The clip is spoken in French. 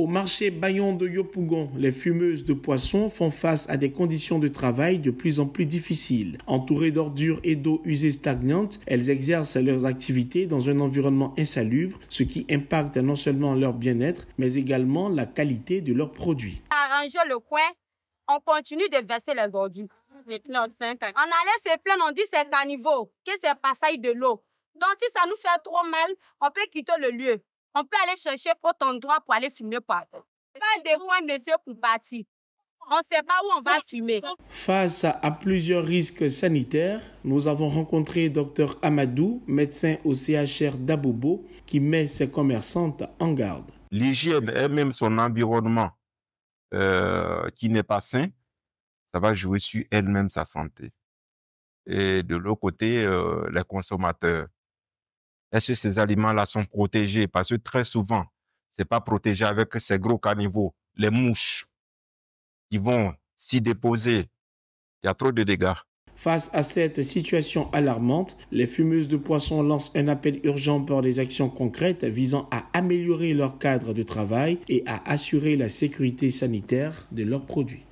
Au marché Bayon de Yopougon, les fumeuses de poissons font face à des conditions de travail de plus en plus difficiles. Entourées d'ordures et d'eau usée stagnante, elles exercent leurs activités dans un environnement insalubre, ce qui impacte non seulement leur bien-être, mais également la qualité de leurs produits. Arranger le coin, on continue de verser les ordures. On allait se plaindre, on dit c'est que c'est passage de l'eau. Donc si ça nous fait trop mal, on peut quitter le lieu. On peut aller chercher autre endroit pour aller fumer partout. Pas des coins, monsieur, pour partir. On ne sait pas où on va fumer. Face à plusieurs risques sanitaires, nous avons rencontré Docteur Amadou, médecin au CHR d'Abobo, qui met ses commerçantes en garde. L'hygiène et même son environnement euh, qui n'est pas sain, ça va jouer sur elle-même sa santé. Et de l'autre côté, euh, les consommateurs est-ce que ces aliments-là sont protégés? Parce que très souvent, ce n'est pas protégé avec ces gros carnivores, les mouches qui vont s'y déposer. Il y a trop de dégâts. Face à cette situation alarmante, les fumeuses de poissons lancent un appel urgent pour des actions concrètes visant à améliorer leur cadre de travail et à assurer la sécurité sanitaire de leurs produits.